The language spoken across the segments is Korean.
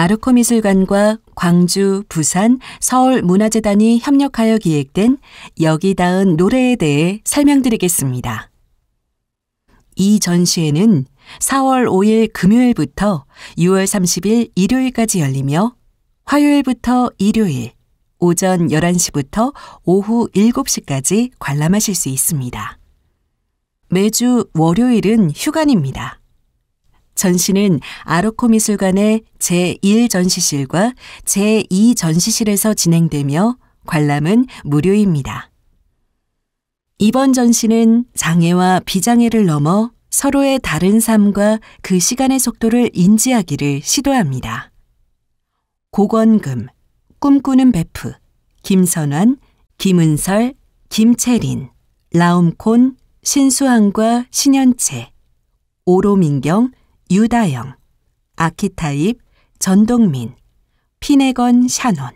아르코 미술관과 광주, 부산, 서울 문화재단이 협력하여 기획된 여기 다은 노래에 대해 설명드리겠습니다. 이 전시회는 4월 5일 금요일부터 6월 30일 일요일까지 열리며 화요일부터 일요일, 오전 11시부터 오후 7시까지 관람하실 수 있습니다. 매주 월요일은 휴관입니다. 전시는 아로코 미술관의 제1전시실과 제2전시실에서 진행되며 관람은 무료입니다. 이번 전시는 장애와 비장애를 넘어 서로의 다른 삶과 그 시간의 속도를 인지하기를 시도합니다. 고건금, 꿈꾸는 베프, 김선환, 김은설, 김채린, 라움콘, 신수항과 신현채, 오로민경, 유다영, 아키타입 전동민, 피네건 샤논,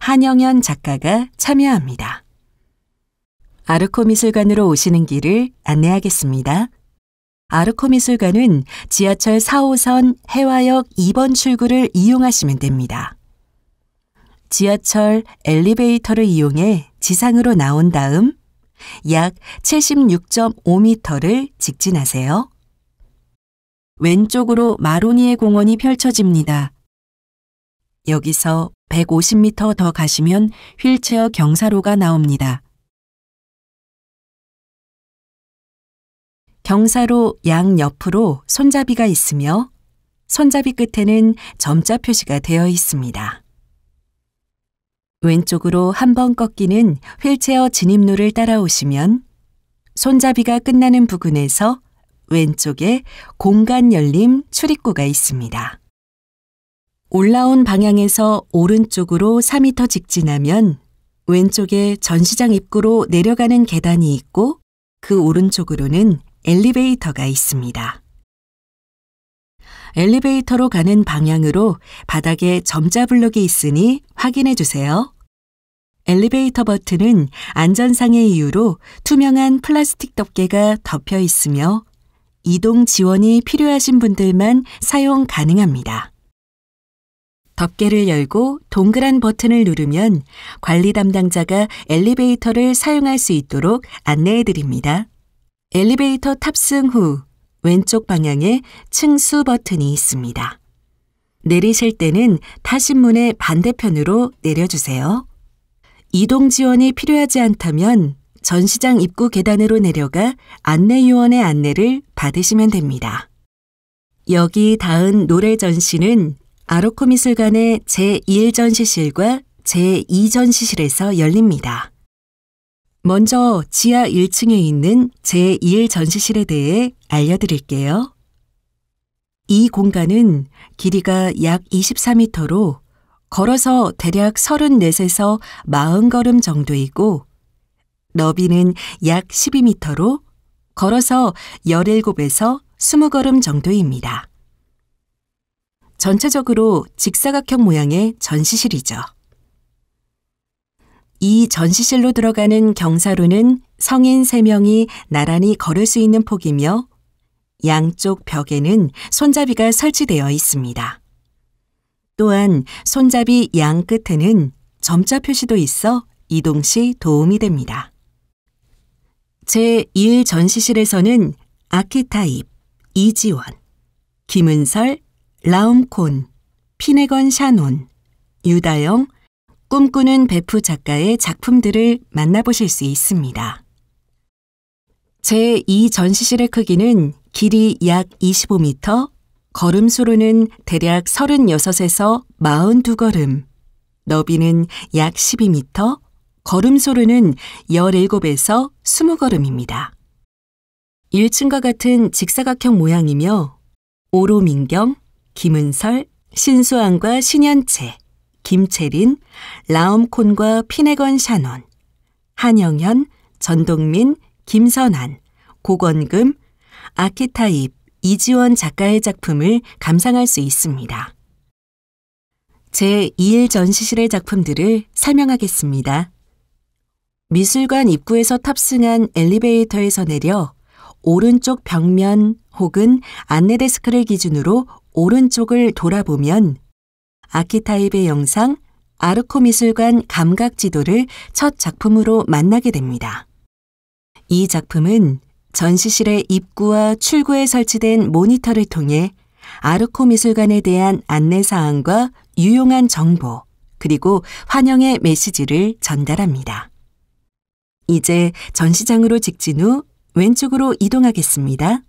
한영현 작가가 참여합니다. 아르코 미술관으로 오시는 길을 안내하겠습니다. 아르코 미술관은 지하철 4호선 해화역 2번 출구를 이용하시면 됩니다. 지하철 엘리베이터를 이용해 지상으로 나온 다음 약 76.5m를 직진하세요. 왼쪽으로 마로니에 공원이 펼쳐집니다. 여기서 150m 더 가시면 휠체어 경사로가 나옵니다. 경사로 양옆으로 손잡이가 있으며 손잡이 끝에는 점자 표시가 되어 있습니다. 왼쪽으로 한번 꺾이는 휠체어 진입로를 따라오시면 손잡이가 끝나는 부근에서 왼쪽에 공간 열림 출입구가 있습니다. 올라온 방향에서 오른쪽으로 4m 직진하면 왼쪽에 전시장 입구로 내려가는 계단이 있고 그 오른쪽으로는 엘리베이터가 있습니다. 엘리베이터로 가는 방향으로 바닥에 점자블록이 있으니 확인해 주세요. 엘리베이터 버튼은 안전상의 이유로 투명한 플라스틱 덮개가 덮여 있으며 이동 지원이 필요하신 분들만 사용 가능합니다. 덮개를 열고 동그란 버튼을 누르면 관리 담당자가 엘리베이터를 사용할 수 있도록 안내해 드립니다. 엘리베이터 탑승 후 왼쪽 방향에 층수 버튼이 있습니다. 내리실 때는 타신문의 반대편으로 내려주세요. 이동 지원이 필요하지 않다면 전시장 입구 계단으로 내려가 안내요원의 안내를 받으시면 됩니다. 여기 닿은 노래 전시는 아로코 미술관의 제1전시실과 제2전시실에서 열립니다. 먼저 지하 1층에 있는 제1전시실에 대해 알려드릴게요. 이 공간은 길이가 약 24m로 걸어서 대략 34에서 40걸음 정도이고 너비는 약 12m로 걸어서 17에서 20걸음 정도입니다. 전체적으로 직사각형 모양의 전시실이죠. 이 전시실로 들어가는 경사로는 성인 3명이 나란히 걸을 수 있는 폭이며 양쪽 벽에는 손잡이가 설치되어 있습니다. 또한 손잡이 양 끝에는 점자 표시도 있어 이동 시 도움이 됩니다. 제1 전시실에서는 아키타입, 이지원, 김은설, 라움콘, 피네건 샤논, 유다영, 꿈꾸는 베프 작가의 작품들을 만나보실 수 있습니다. 제 2 전시실의 크기는 길이 약 25m, 걸음수로는 대략 36에서 42걸음, 너비는 약 12m, 걸음소로는 17에서 20걸음입니다. 1층과 같은 직사각형 모양이며 오로민경, 김은설, 신수환과 신현채, 김채린, 라움콘과 피네건 샤논, 한영현, 전동민, 김선한, 고건금, 아키타입, 이지원 작가의 작품을 감상할 수 있습니다. 제2일 전시실의 작품들을 설명하겠습니다. 미술관 입구에서 탑승한 엘리베이터에서 내려 오른쪽 벽면 혹은 안내데스크를 기준으로 오른쪽을 돌아보면 아키타입의 영상 아르코 미술관 감각 지도를 첫 작품으로 만나게 됩니다. 이 작품은 전시실의 입구와 출구에 설치된 모니터를 통해 아르코 미술관에 대한 안내사항과 유용한 정보, 그리고 환영의 메시지를 전달합니다. 이제 전시장으로 직진 후 왼쪽으로 이동하겠습니다.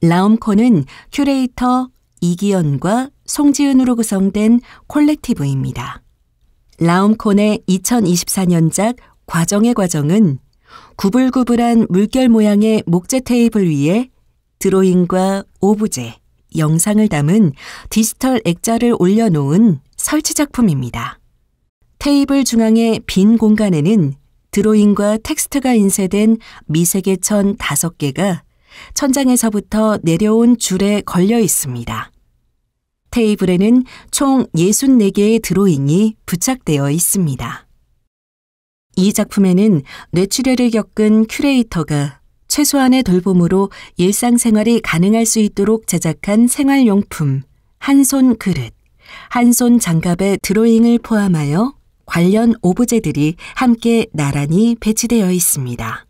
라움코는 큐레이터 이기현과 송지은으로 구성된 콜렉티브입니다. 라움콘의 2024년작 과정의 과정은 구불구불한 물결 모양의 목재 테이블 위에 드로잉과 오브제, 영상을 담은 디지털 액자를 올려놓은 설치 작품입니다. 테이블 중앙의 빈 공간에는 드로잉과 텍스트가 인쇄된 미세계 천 다섯 개가 천장에서부터 내려온 줄에 걸려 있습니다. 테이블에는 총 64개의 드로잉이 부착되어 있습니다. 이 작품에는 뇌출혈을 겪은 큐레이터가 최소한의 돌봄으로 일상생활이 가능할 수 있도록 제작한 생활용품, 한 손 그릇, 한 손 장갑의 드로잉을 포함하여 관련 오브제들이 함께 나란히 배치되어 있습니다.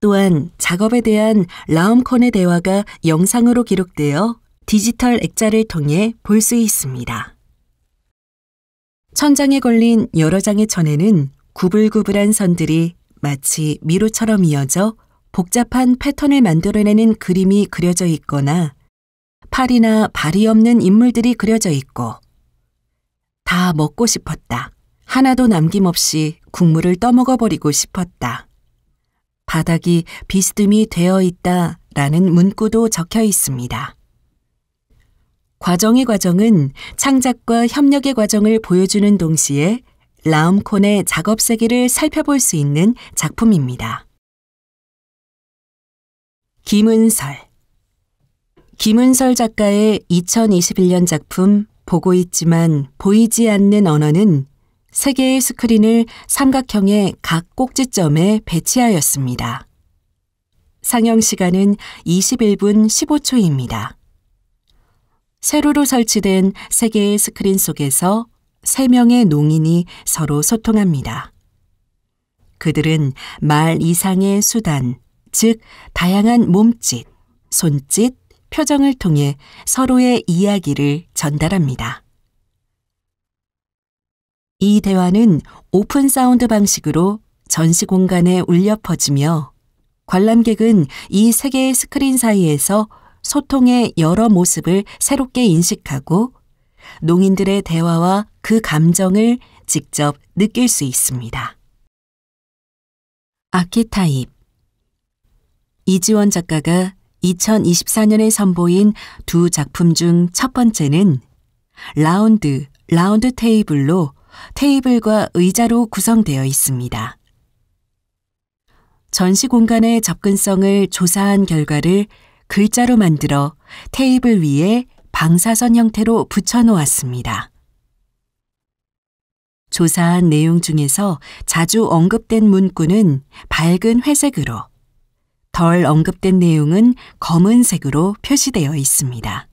또한 작업에 대한 라움콘의 대화가 영상으로 기록되어 디지털 액자를 통해 볼 수 있습니다. 천장에 걸린 여러 장의 천에는 구불구불한 선들이 마치 미로처럼 이어져 복잡한 패턴을 만들어내는 그림이 그려져 있거나 팔이나 발이 없는 인물들이 그려져 있고 다 먹고 싶었다. 하나도 남김없이 국물을 떠먹어버리고 싶었다. 바닥이 비스듬히 되어 있다 라는 문구도 적혀 있습니다. 과정의 과정은 창작과 협력의 과정을 보여주는 동시에 라움콘의 작업 세계를 살펴볼 수 있는 작품입니다. 김은설 김은설 작가의 2021년 작품 보고 있지만 보이지 않는 언어는 세 개의 스크린을 삼각형의 각 꼭지점에 배치하였습니다. 상영 시간은 21분 15초입니다. 세로로 설치된 세 개의 스크린 속에서 세 명의 농인이 서로 소통합니다. 그들은 말 이상의 수단, 즉 다양한 몸짓, 손짓, 표정을 통해 서로의 이야기를 전달합니다. 이 대화는 오픈 사운드 방식으로 전시 공간에 울려 퍼지며 관람객은 이 세 개의 스크린 사이에서 소통의 여러 모습을 새롭게 인식하고 농인들의 대화와 그 감정을 직접 느낄 수 있습니다. 아키타입 이지원 작가가 2024년에 선보인 두 작품 중 첫 번째는 라운드, 라운드 테이블로 테이블과 의자로 구성되어 있습니다. 전시 공간의 접근성을 조사한 결과를 글자로 만들어 테이블 위에 방사선 형태로 붙여놓았습니다. 조사한 내용 중에서 자주 언급된 문구는 밝은 회색으로, 덜 언급된 내용은 검은색으로 표시되어 있습니다.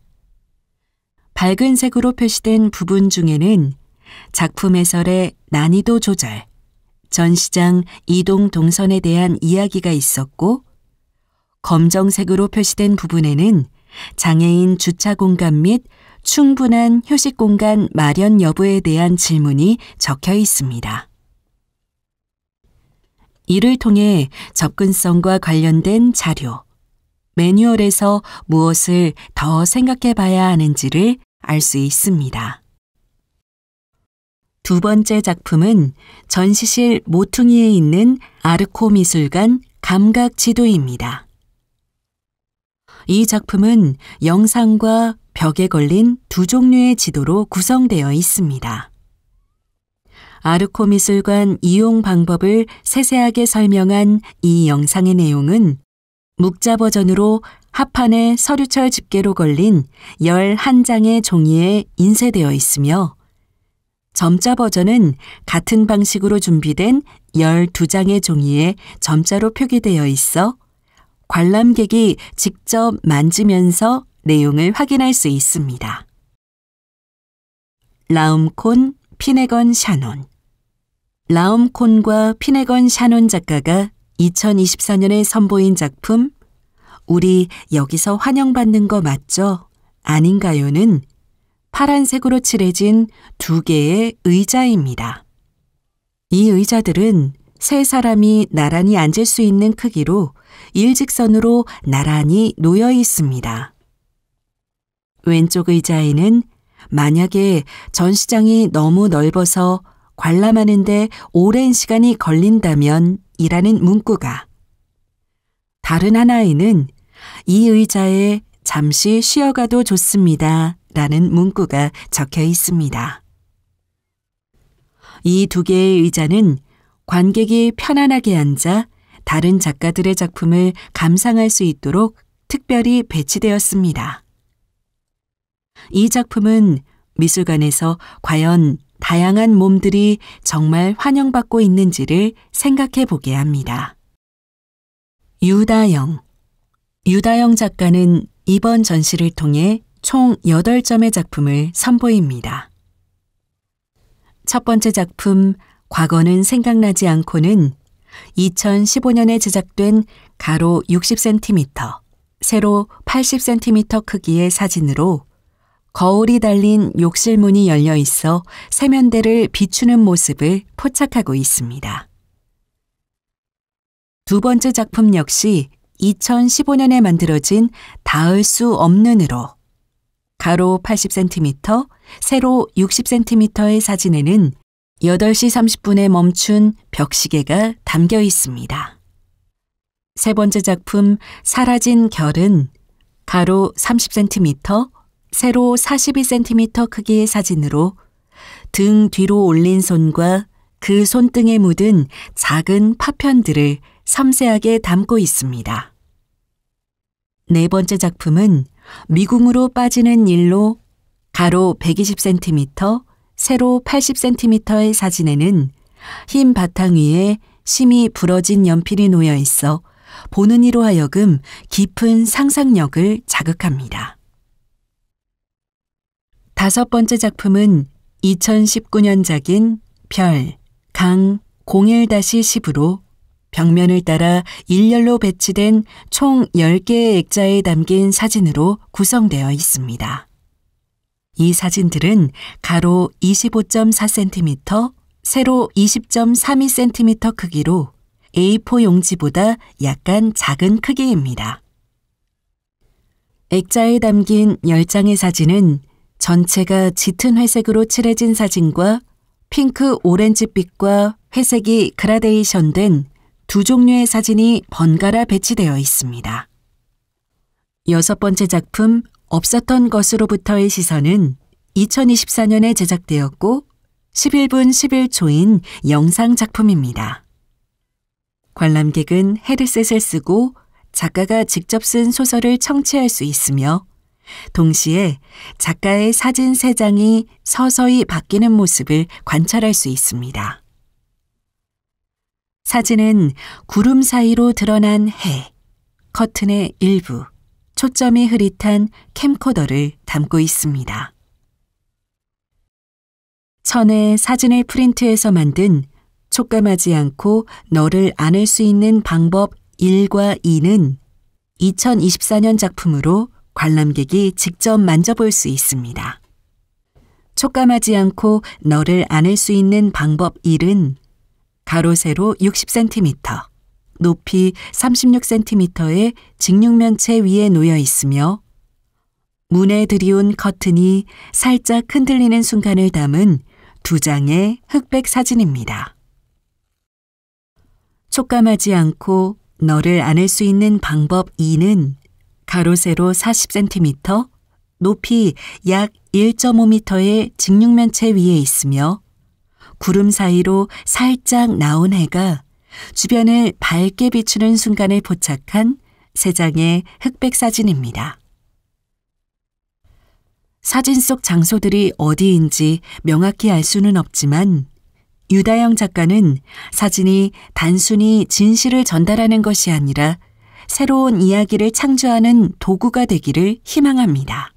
밝은 색으로 표시된 부분 중에는 작품 해설의 난이도 조절, 전시장 이동 동선에 대한 이야기가 있었고, 검정색으로 표시된 부분에는 장애인 주차 공간 및 충분한 휴식 공간 마련 여부에 대한 질문이 적혀 있습니다. 이를 통해 접근성과 관련된 자료, 매뉴얼에서 무엇을 더 생각해 봐야 하는지를 알 수 있습니다. 두 번째 작품은 전시실 모퉁이에 있는 아르코 미술관 감각 지도입니다. 이 작품은 영상과 벽에 걸린 두 종류의 지도로 구성되어 있습니다. 아르코 미술관 이용 방법을 세세하게 설명한 이 영상의 내용은 묵자 버전으로 합판에 서류철 집게로 걸린 11장의 종이에 인쇄되어 있으며 점자 버전은 같은 방식으로 준비된 12장의 종이에 점자로 표기되어 있어 관람객이 직접 만지면서 내용을 확인할 수 있습니다. 라움콘 피네건 샤논 라움 콘과 피네건 샤논 작가가 2024년에 선보인 작품 우리 여기서 환영받는 거 맞죠? 아닌가요는 파란색으로 칠해진 두 개의 의자입니다. 이 의자들은 세 사람이 나란히 앉을 수 있는 크기로 일직선으로 나란히 놓여 있습니다. 왼쪽 의자에는 만약에 전시장이 너무 넓어서 관람하는데 오랜 시간이 걸린다면 이라는 문구가 다른 하나에는 이 의자에 잠시 쉬어가도 좋습니다. 라는 문구가 적혀 있습니다. 이 두 개의 의자는 관객이 편안하게 앉아 다른 작가들의 작품을 감상할 수 있도록 특별히 배치되었습니다. 이 작품은 미술관에서 과연 다양한 몸들이 정말 환영받고 있는지를 생각해 보게 합니다. 유다영 유다영 작가는 이번 전시를 통해 총 8점의 작품을 선보입니다. 첫 번째 작품 과거는 생각나지 않고는 2015년에 제작된 가로 60cm, 세로 80cm 크기의 사진으로 거울이 달린 욕실 문이 열려 있어 세면대를 비추는 모습을 포착하고 있습니다. 두 번째 작품 역시 2015년에 만들어진 닿을 수 없는으로 가로 80cm, 세로 60cm의 사진에는 8시 30분에 멈춘 벽시계가 담겨 있습니다. 세 번째 작품 사라진 결은 가로 30cm, 세로 42cm 크기의 사진으로 등 뒤로 올린 손과 그 손등에 묻은 작은 파편들을 섬세하게 담고 있습니다. 네 번째 작품은 미궁으로 빠지는 일로 가로 120cm, 세로 80cm의 사진에는 흰 바탕 위에 심이 부러진 연필이 놓여 있어 보는 이로 하여금 깊은 상상력을 자극합니다. 다섯 번째 작품은 2019년작인 별, 강, 01-10으로 벽면을 따라 일렬로 배치된 총 10개의 액자에 담긴 사진으로 구성되어 있습니다. 이 사진들은 가로 25.4cm, 세로 20.32cm 크기로 A4 용지보다 약간 작은 크기입니다. 액자에 담긴 10장의 사진은 전체가 짙은 회색으로 칠해진 사진과 핑크 오렌지빛과 회색이 그라데이션 된두 종류의 사진이 번갈아 배치되어 있습니다. 여섯 번째 작품 없었던 것으로부터의 시선은 2024년에 제작되었고 11분 11초인 영상 작품입니다. 관람객은 헤드셋을 쓰고 작가가 직접 쓴 소설을 청취할 수 있으며 동시에 작가의 사진 세 장이 서서히 바뀌는 모습을 관찰할 수 있습니다. 사진은 구름 사이로 드러난 해, 커튼의 일부, 초점이 흐릿한 캠코더를 담고 있습니다. 천에 사진을 프린트해서 만든 촉감하지 않고 너를 안을 수 있는 방법 1과 2는 2024년 작품으로 관람객이 직접 만져볼 수 있습니다. 촉감하지 않고 너를 안을 수 있는 방법 1은 가로 세로 60cm, 높이 36cm의 직육면체 위에 놓여 있으며 문에 들이온 커튼이 살짝 흔들리는 순간을 담은 두 장의 흑백 사진입니다. 촉감하지 않고 너를 안을 수 있는 방법 2는 가로세로 40cm, 높이 약 1.5m의 직육면체 위에 있으며 구름 사이로 살짝 나온 해가 주변을 밝게 비추는 순간을 포착한 세 장의 흑백 사진입니다. 사진 속 장소들이 어디인지 명확히 알 수는 없지만 유다영 작가는 사진이 단순히 진실을 전달하는 것이 아니라 새로운 이야기를 창조하는 도구가 되기를 희망합니다.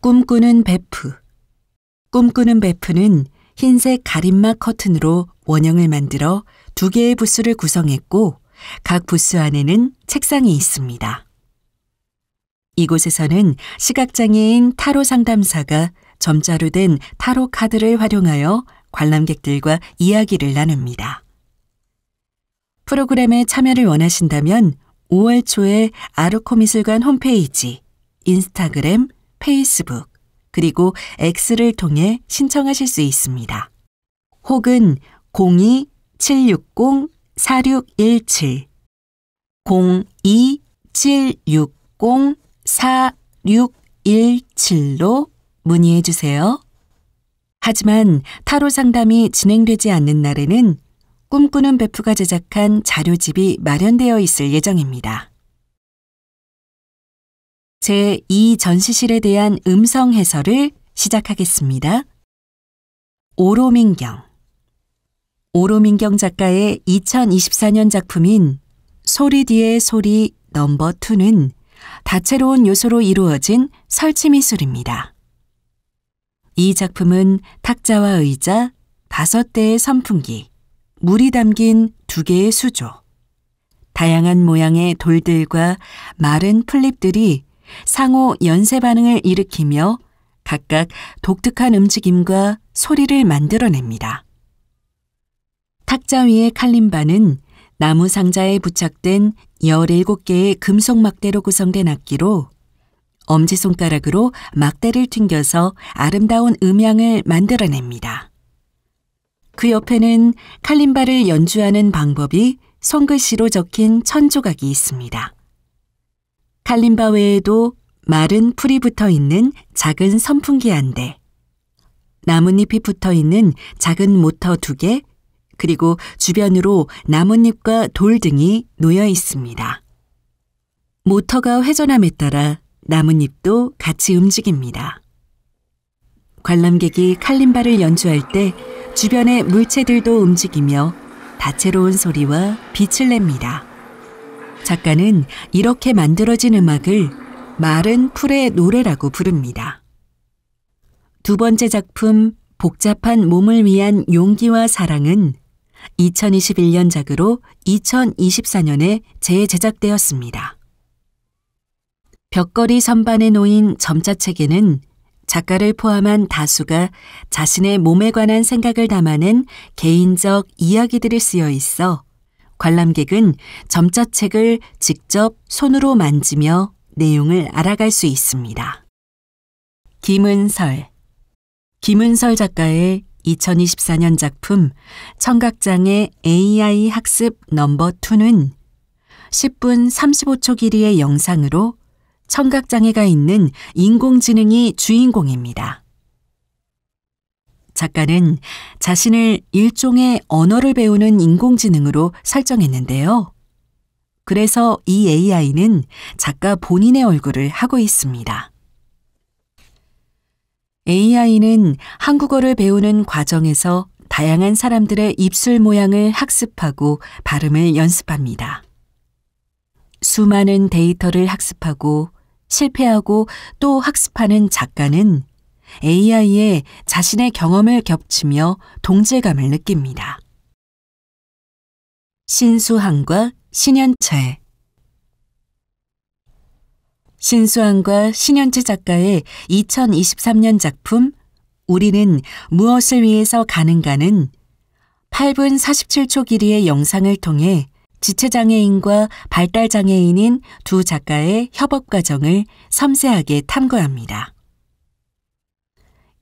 꿈꾸는 베프 꿈꾸는 베프는 흰색 가림막 커튼으로 원형을 만들어 두 개의 부스를 구성했고 각 부스 안에는 책상이 있습니다. 이곳에서는 시각장애인 타로 상담사가 점자로 된 타로 카드를 활용하여 관람객들과 이야기를 나눕니다. 프로그램에 참여를 원하신다면 5월 초에 아르코미술관 홈페이지, 인스타그램, 페이스북, 그리고 X를 통해 신청하실 수 있습니다. 혹은 02-760-4617, 02-760-4617로 문의해 주세요. 하지만 타로 상담이 진행되지 않는 날에는 꿈꾸는 베프가 제작한 자료집이 마련되어 있을 예정입니다. 제 2 전시실에 대한 음성 해설을 시작하겠습니다. 오로민경 오로민경 작가의 2024년 작품인 소리 뒤에 소리 넘버 2는 다채로운 요소로 이루어진 설치 미술입니다. 이 작품은 탁자와 의자, 다섯 대의 선풍기, 물이 담긴 두 개의 수조, 다양한 모양의 돌들과 마른 플립들이 상호 연쇄 반응을 일으키며 각각 독특한 움직임과 소리를 만들어냅니다. 탁자 위의 칼림바는 나무 상자에 부착된 17개의 금속 막대로 구성된 악기로 엄지손가락으로 막대를 튕겨서 아름다운 음향을 만들어냅니다. 그 옆에는 칼림바를 연주하는 방법이 손글씨로 적힌 천조각이 있습니다. 칼림바 외에도 마른 풀이 붙어 있는 작은 선풍기 한 대, 나뭇잎이 붙어 있는 작은 모터 두 개, 그리고 주변으로 나뭇잎과 돌 등이 놓여 있습니다. 모터가 회전함에 따라 나뭇잎도 같이 움직입니다. 관람객이 칼림바를 연주할 때 주변의 물체들도 움직이며 다채로운 소리와 빛을 냅니다. 작가는 이렇게 만들어진 음악을 마른 풀의 노래라고 부릅니다. 두 번째 작품 복잡한 몸을 위한 용기와 사랑은 2021년작으로 2024년에 재제작되었습니다. 벽걸이 선반에 놓인 점자 체계는 작가를 포함한 다수가 자신의 몸에 관한 생각을 담아낸 개인적 이야기들을 쓰여 있어 관람객은 점자책을 직접 손으로 만지며 내용을 알아갈 수 있습니다. 김은설 김은설 작가의 2024년 작품 청각장애 AI 학습 넘버 2는 10분 35초 길이의 영상으로 청각장애가 있는 인공지능이 주인공입니다. 작가는 자신을 일종의 언어를 배우는 인공지능으로 설정했는데요. 그래서 이 AI는 작가 본인의 얼굴을 하고 있습니다. AI는 한국어를 배우는 과정에서 다양한 사람들의 입술 모양을 학습하고 발음을 연습합니다. 수많은 데이터를 학습하고 실패하고 또 학습하는 작가는 AI에 자신의 경험을 겹치며 동질감을 느낍니다. 신수항과 신현채 신수항과 신현채 작가의 2023년 작품 우리는 무엇을 위해서 가는가는 8분 47초 길이의 영상을 통해 지체장애인과 발달장애인인 두 작가의 협업 과정을 섬세하게 탐구합니다.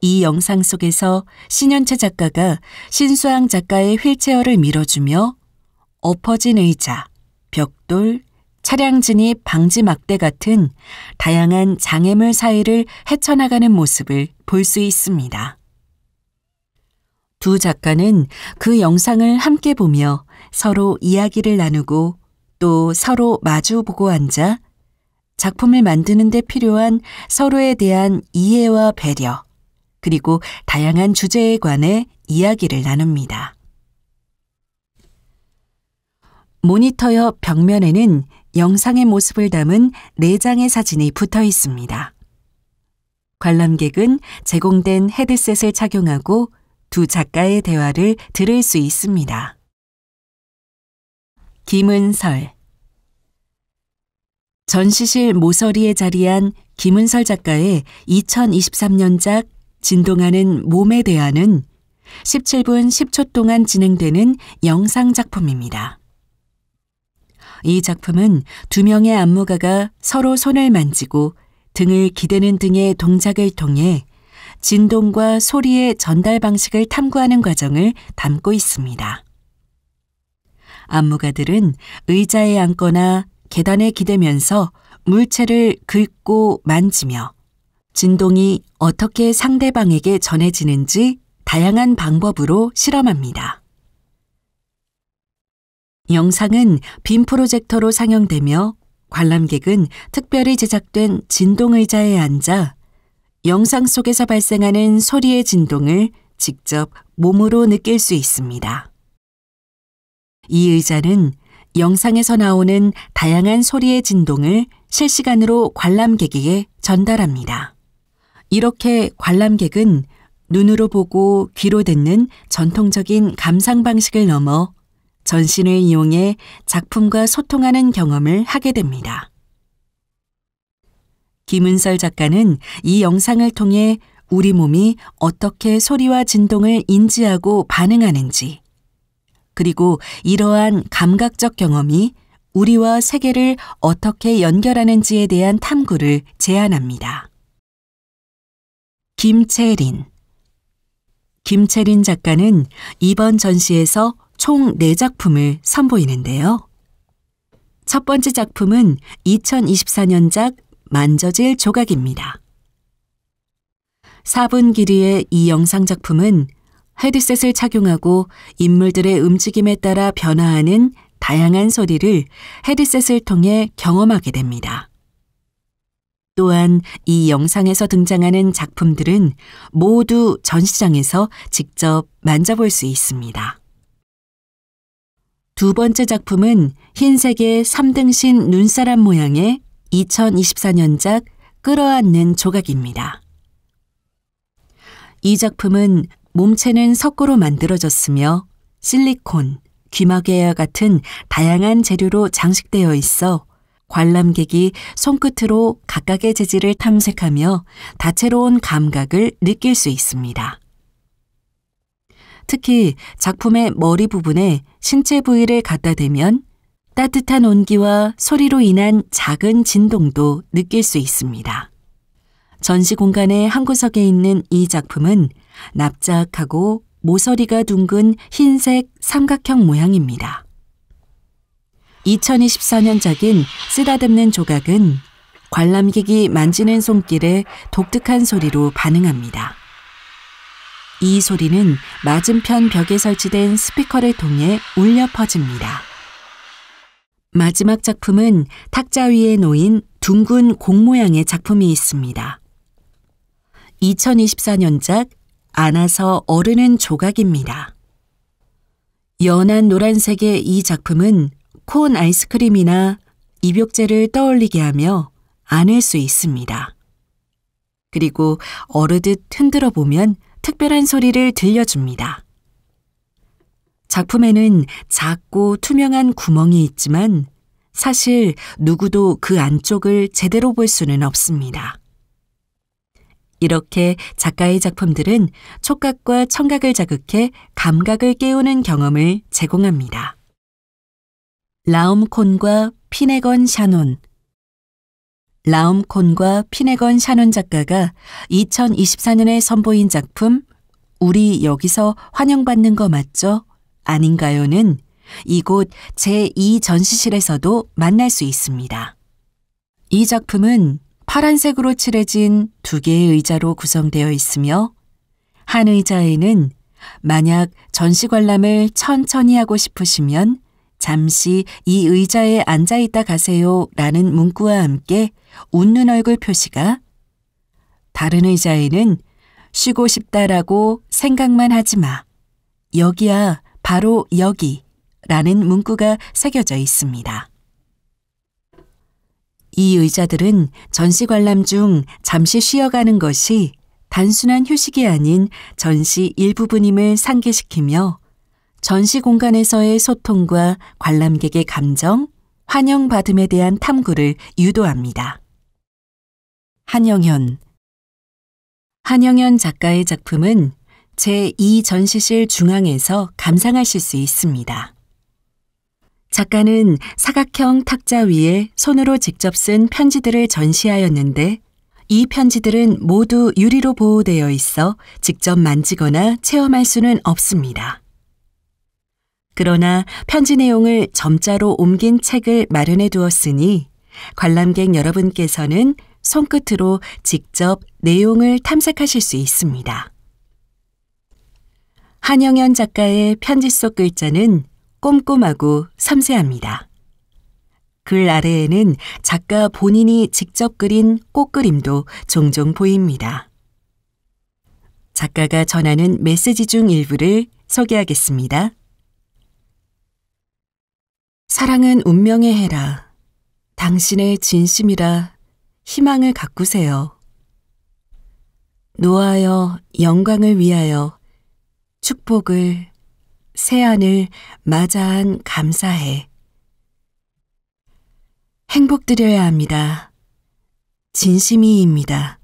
이 영상 속에서 신현채 작가가 신수항 작가의 휠체어를 밀어주며 엎어진 의자, 벽돌, 차량 진입 방지 막대 같은 다양한 장애물 사이를 헤쳐나가는 모습을 볼 수 있습니다. 두 작가는 그 영상을 함께 보며 서로 이야기를 나누고 또 서로 마주보고 앉아 작품을 만드는 데 필요한 서로에 대한 이해와 배려, 그리고 다양한 주제에 관해 이야기를 나눕니다. 모니터 옆 벽면에는 영상의 모습을 담은 4장의 사진이 붙어 있습니다. 관람객은 제공된 헤드셋을 착용하고 두 작가의 대화를 들을 수 있습니다. 김은설 전시실 모서리에 자리한 김은설 작가의 2023년작 진동하는 몸에 대한은 17분 10초 동안 진행되는 영상 작품입니다. 이 작품은 두 명의 안무가가 서로 손을 만지고 등을 기대는 등의 동작을 통해 진동과 소리의 전달 방식을 탐구하는 과정을 담고 있습니다. 안무가들은 의자에 앉거나 계단에 기대면서 물체를 긁고 만지며 진동이 어떻게 상대방에게 전해지는지 다양한 방법으로 실험합니다. 영상은 빔 프로젝터로 상영되며 관람객은 특별히 제작된 진동의자에 앉아 영상 속에서 발생하는 소리의 진동을 직접 몸으로 느낄 수 있습니다. 이 의자는 영상에서 나오는 다양한 소리의 진동을 실시간으로 관람객에게 전달합니다. 이렇게 관람객은 눈으로 보고 귀로 듣는 전통적인 감상 방식을 넘어 전신을 이용해 작품과 소통하는 경험을 하게 됩니다. 김은설 작가는 이 영상을 통해 우리 몸이 어떻게 소리와 진동을 인지하고 반응하는지, 그리고 이러한 감각적 경험이 우리와 세계를 어떻게 연결하는지에 대한 탐구를 제안합니다. 김채린 김채린 작가는 이번 전시에서 총 4작품을 선보이는데요. 첫 번째 작품은 2024년작 만저질 조각입니다. 4분 길이의 이 영상 작품은 헤드셋을 착용하고 인물들의 움직임에 따라 변화하는 다양한 소리를 헤드셋을 통해 경험하게 됩니다. 또한 이 영상에서 등장하는 작품들은 모두 전시장에서 직접 만져볼 수 있습니다. 두 번째 작품은 흰색의 3등신 눈사람 모양의 2024년작 끌어안는 조각입니다. 이 작품은 몸체는 석고로 만들어졌으며 실리콘, 귀마개와 같은 다양한 재료로 장식되어 있어 관람객이 손끝으로 각각의 재질을 탐색하며 다채로운 감각을 느낄 수 있습니다. 특히 작품의 머리 부분에 신체 부위를 갖다 대면 따뜻한 온기와 소리로 인한 작은 진동도 느낄 수 있습니다. 전시 공간의 한 구석에 있는 이 작품은 납작하고 모서리가 둥근 흰색 삼각형 모양입니다. 2024년작인 쓰다듬는 조각은 관람객이 만지는 손길에 독특한 소리로 반응합니다. 이 소리는 맞은편 벽에 설치된 스피커를 통해 울려 퍼집니다. 마지막 작품은 탁자 위에 놓인 둥근 공 모양의 작품이 있습니다. 2024년작 안아서 어르는 조각입니다. 연한 노란색의 이 작품은 콘 아이스크림이나 입욕제를 떠올리게 하며 안을 수 있습니다. 그리고 어르듯 흔들어 보면 특별한 소리를 들려줍니다. 작품에는 작고 투명한 구멍이 있지만 사실 누구도 그 안쪽을 제대로 볼 수는 없습니다. 이렇게 작가의 작품들은 촉각과 청각을 자극해 감각을 깨우는 경험을 제공합니다. 라움콘과 피네건 샤논 라움콘과 피네건 샤논 작가가 2024년에 선보인 작품 우리 여기서 환영받는 거 맞죠? 아닌가요?는 이곳 제2전시실에서도 만날 수 있습니다. 이 작품은 파란색으로 칠해진 두 개의 의자로 구성되어 있으며 한 의자에는 만약 전시 관람을 천천히 하고 싶으시면 잠시 이 의자에 앉아 있다 가세요 라는 문구와 함께 웃는 얼굴 표시가 다른 의자에는 쉬고 싶다라고 생각만 하지 마. 여기야, 바로 여기 라는 문구가 새겨져 있습니다. 이 의자들은 전시 관람 중 잠시 쉬어가는 것이 단순한 휴식이 아닌 전시 일부분임을 상기시키며 전시 공간에서의 소통과 관람객의 감정, 환영받음에 대한 탐구를 유도합니다. 한영현 한영현 작가의 작품은 제2전시실 중앙에서 감상하실 수 있습니다. 작가는 사각형 탁자 위에 손으로 직접 쓴 편지들을 전시하였는데 이 편지들은 모두 유리로 보호되어 있어 직접 만지거나 체험할 수는 없습니다. 그러나 편지 내용을 점자로 옮긴 책을 마련해 두었으니 관람객 여러분께서는 손끝으로 직접 내용을 탐색하실 수 있습니다. 한영현 작가의 편지 속 글자는 꼼꼼하고 섬세합니다. 글 아래에는 작가 본인이 직접 그린 꽃그림도 종종 보입니다. 작가가 전하는 메시지 중 일부를 소개하겠습니다. 사랑은 운명의 해라. 당신의 진심이라 희망을 가꾸세요. 노하여 영광을 위하여 축복을 새안을 맞아안 감사해. 행복 드려야 합니다. 진심이입니다.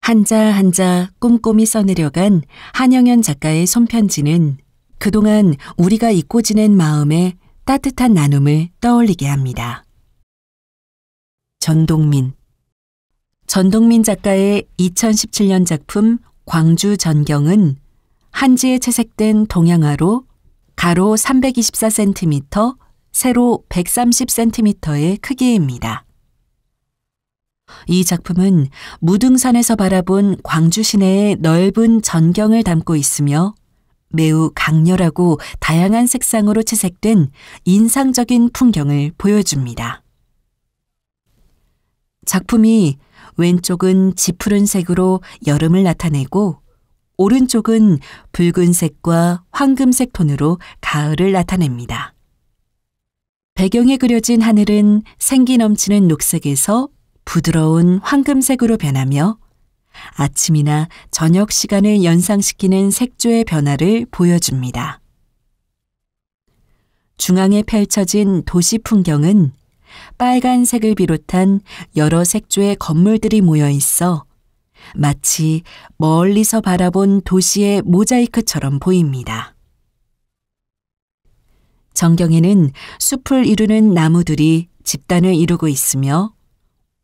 한자 한자 꼼꼼히 써내려간 한영현 작가의 손편지는 그동안 우리가 잊고 지낸 마음의 따뜻한 나눔을 떠올리게 합니다. 전동민 전동민 작가의 2017년 작품 광주 전경은 한지에 채색된 동양화로 가로 324cm, 세로 130cm의 크기입니다. 이 작품은 무등산에서 바라본 광주 시내의 넓은 전경을 담고 있으며 매우 강렬하고 다양한 색상으로 채색된 인상적인 풍경을 보여줍니다. 작품이 왼쪽은 짙푸른색으로 여름을 나타내고 오른쪽은 붉은색과 황금색 톤으로 가을을 나타냅니다. 배경에 그려진 하늘은 생기 넘치는 녹색에서 부드러운 황금색으로 변하며 아침이나 저녁 시간을 연상시키는 색조의 변화를 보여줍니다. 중앙에 펼쳐진 도시 풍경은 빨간색을 비롯한 여러 색조의 건물들이 모여 있어 마치 멀리서 바라본 도시의 모자이크처럼 보입니다. 전경에는 숲을 이루는 나무들이 집단을 이루고 있으며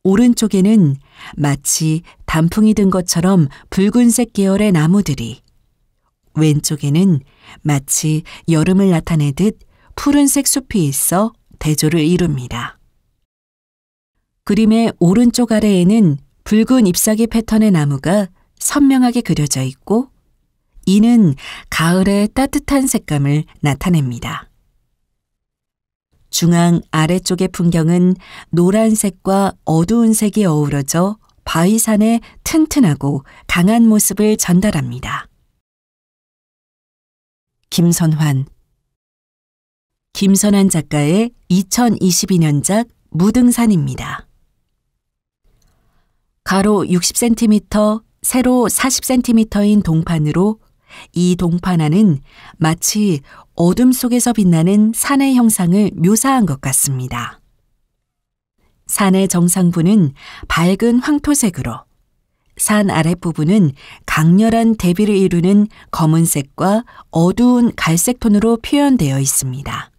오른쪽에는 마치 단풍이 든 것처럼 붉은색 계열의 나무들이 왼쪽에는 마치 여름을 나타내듯 푸른색 숲이 있어 대조를 이룹니다. 그림의 오른쪽 아래에는 붉은 잎사귀 패턴의 나무가 선명하게 그려져 있고 이는 가을의 따뜻한 색감을 나타냅니다. 중앙 아래쪽의 풍경은 노란색과 어두운 색이 어우러져 바위산의 튼튼하고 강한 모습을 전달합니다. 김선환 김선환 작가의 2022년작 무등산입니다. 가로 60cm, 세로 40cm인 동판으로 이 동판 안은 마치 어둠 속에서 빛나는 산의 형상을 묘사한 것 같습니다. 산의 정상부는 밝은 황토색으로, 산 아랫부분은 강렬한 대비를 이루는 검은색과 어두운 갈색 톤으로 표현되어 있습니다.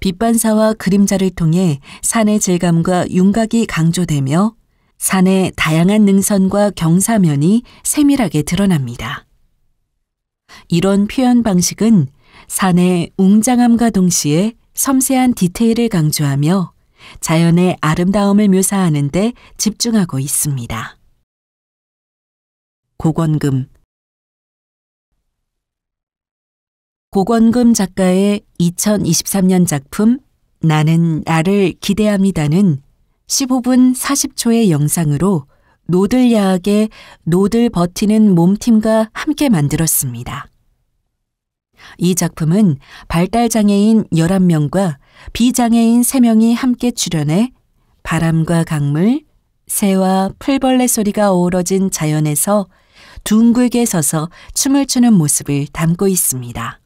빛반사와 그림자를 통해 산의 질감과 윤곽이 강조되며 산의 다양한 능선과 경사면이 세밀하게 드러납니다. 이런 표현 방식은 산의 웅장함과 동시에 섬세한 디테일을 강조하며 자연의 아름다움을 묘사하는 데 집중하고 있습니다. 고건금 고건금 작가의 2023년 작품 나는 나를 기대합니다는 15분 40초의 영상으로 노들 야학의 노들 버티는 몸팀과 함께 만들었습니다. 이 작품은 발달장애인 11명과 비장애인 3명이 함께 출연해 바람과 강물, 새와 풀벌레 소리가 어우러진 자연에서 둥글게 서서 춤을 추는 모습을 담고 있습니다.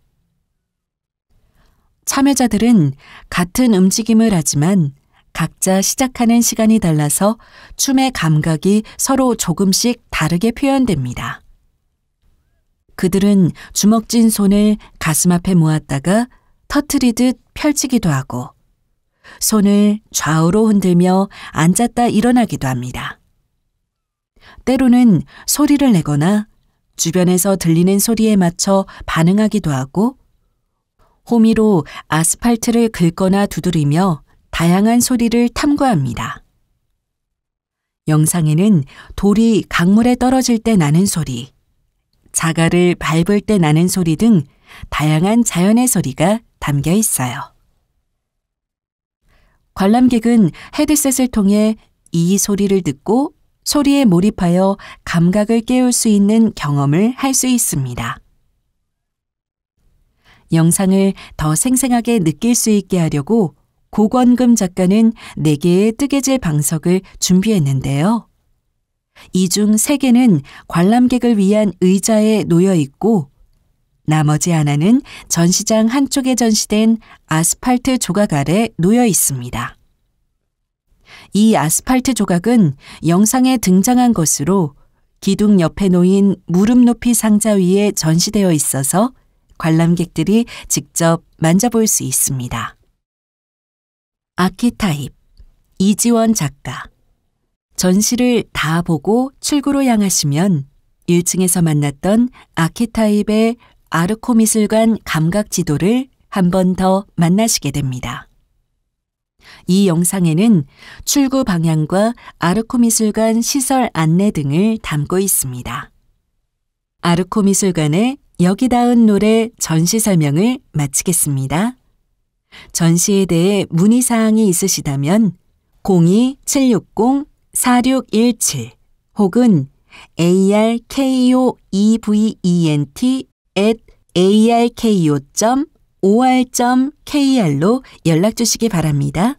참여자들은 같은 움직임을 하지만 각자 시작하는 시간이 달라서 춤의 감각이 서로 조금씩 다르게 표현됩니다. 그들은 주먹진 손을 가슴 앞에 모았다가 터트리듯 펼치기도 하고 손을 좌우로 흔들며 앉았다 일어나기도 합니다. 때로는 소리를 내거나 주변에서 들리는 소리에 맞춰 반응하기도 하고 호미로 아스팔트를 긁거나 두드리며 다양한 소리를 탐구합니다. 영상에는 돌이 강물에 떨어질 때 나는 소리, 자갈을 밟을 때 나는 소리 등 다양한 자연의 소리가 담겨 있어요. 관람객은 헤드셋을 통해 이 소리를 듣고 소리에 몰입하여 감각을 깨울 수 있는 경험을 할 수 있습니다. 영상을 더 생생하게 느낄 수 있게 하려고 고권금 작가는 네개의 뜨개질 방석을 준비했는데요. 이 중 세개는 관람객을 위한 의자에 놓여 있고 나머지 하나는 전시장 한쪽에 전시된 아스팔트 조각 아래 놓여 있습니다. 이 아스팔트 조각은 영상에 등장한 것으로 기둥 옆에 놓인 무릎 높이 상자 위에 전시되어 있어서 관람객들이 직접 만져볼 수 있습니다. 아키타입 이지원 작가 전시를 다 보고 출구로 향하시면 1층에서 만났던 아키타입의 아르코 미술관 감각 지도를 한 번 더 만나시게 됩니다. 이 영상에는 출구 방향과 아르코 미술관 시설 안내 등을 담고 있습니다. 아르코 미술관의 여기 다은 노래 전시 설명을 마치겠습니다. 전시에 대해 문의사항이 있으시다면 02-760-4617 혹은 arkoevent a r k o e e o r k r 로 연락 주시기 바랍니다.